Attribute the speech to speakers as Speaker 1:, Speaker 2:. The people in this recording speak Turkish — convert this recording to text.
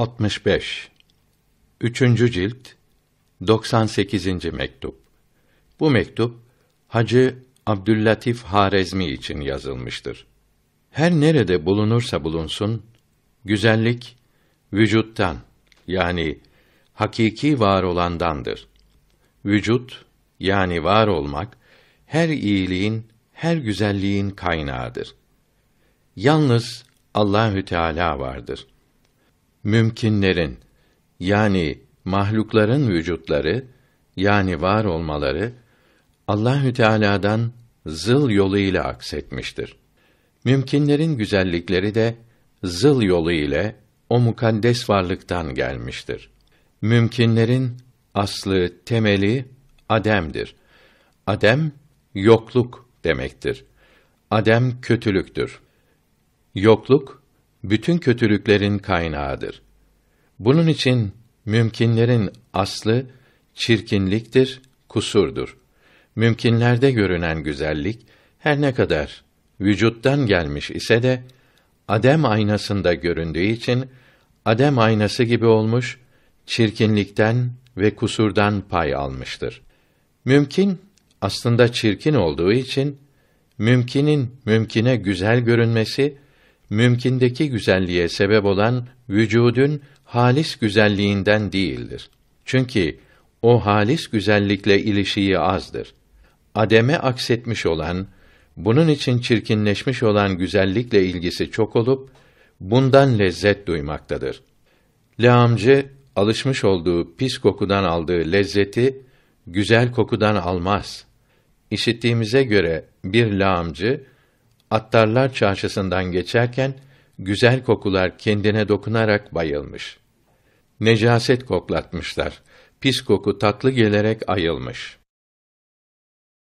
Speaker 1: 65 Üçüncü cilt 98. mektup. Bu mektup Hacı Abdüllatif Harezmi için yazılmıştır. Her nerede bulunursa bulunsun güzellik vücuttan yani hakiki var olandandır. Vücut yani var olmak her iyiliğin, her güzelliğin kaynağıdır. Yalnız Allahü Teala vardır.'' mümkünlerin yani mahlukların vücutları yani var olmaları Allahü Teala'dan zıl yolu ile aksetmiştir. Mümkünlerin güzellikleri de zıl yolu ile o mukaddes varlıktan gelmiştir. Mümkünlerin aslı, temeli ademdir. Adem yokluk demektir. Adem kötülüktür. Yokluk bütün kötülüklerin kaynağıdır. Bunun için mümkünlerin aslı çirkinliktir, kusurdur. Mümkinlerde görünen güzellik her ne kadar vücuttan gelmiş ise de Adem aynasında göründüğü için Adem aynası gibi olmuş, çirkinlikten ve kusurdan pay almıştır. Mümkin aslında çirkin olduğu için mümkinin mümkine güzel görünmesi Mümkündeki güzelliğe sebep olan vücudun halis güzelliğinden değildir. Çünkü o halis güzellikle ilişiği azdır. Ademe aksetmiş olan, bunun için çirkinleşmiş olan güzellikle ilgisi çok olup bundan lezzet duymaktadır. Lağımcı alışmış olduğu pis kokudan aldığı lezzeti güzel kokudan almaz. İşittiğimize göre bir lağımcı Attarlar Çarşısından geçerken güzel kokular kendine dokunarak bayılmış. Necaset koklatmışlar. Pis koku tatlı gelerek ayılmış.''